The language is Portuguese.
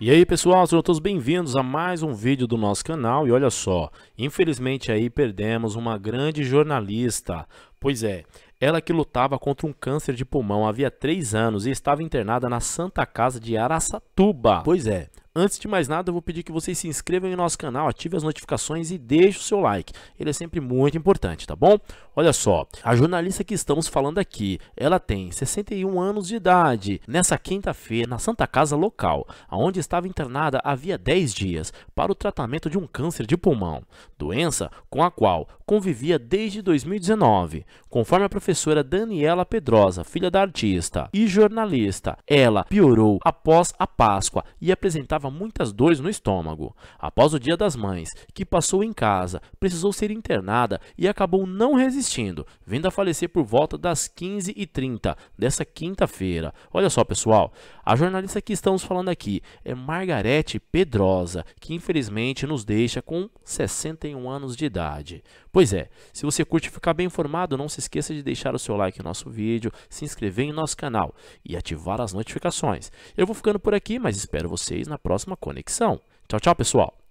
E aí pessoal, sejam todos bem-vindos a mais um vídeo do nosso canal e olha só, infelizmente aí perdemos uma grande jornalista, pois é, ela que lutava contra um câncer de pulmão havia 3 anos e estava internada na Santa Casa de Araçatuba, pois é, Antes de mais nada, eu vou pedir que vocês se inscrevam em nosso canal, ative as notificações e deixe o seu like. Ele é sempre muito importante, tá bom? Olha só, a jornalista que estamos falando aqui, ela tem 61 anos de idade. Nessa quinta-feira, na Santa Casa local, aonde estava internada havia 10 dias para o tratamento de um câncer de pulmão, doença com a qual convivia desde 2019. Conforme a professora Daniela Pedrosa, filha da artista e jornalista, ela piorou após a Páscoa e apresentava muitas dores no estômago. Após o Dia das Mães, que passou em casa, precisou ser internada e acabou não resistindo, vindo a falecer por volta das 15h30 dessa quinta-feira. Olha só, pessoal, a jornalista que estamos falando aqui é Margarete Pedrosa, que infelizmente nos deixa com 61 anos de idade. Pois é, se você curte ficar bem informado, não se esqueça de deixar o seu like no nosso vídeo, se inscrever em nosso canal e ativar as notificações. Eu vou ficando por aqui, mas espero vocês na próxima próxima conexão. Tchau, tchau, pessoal!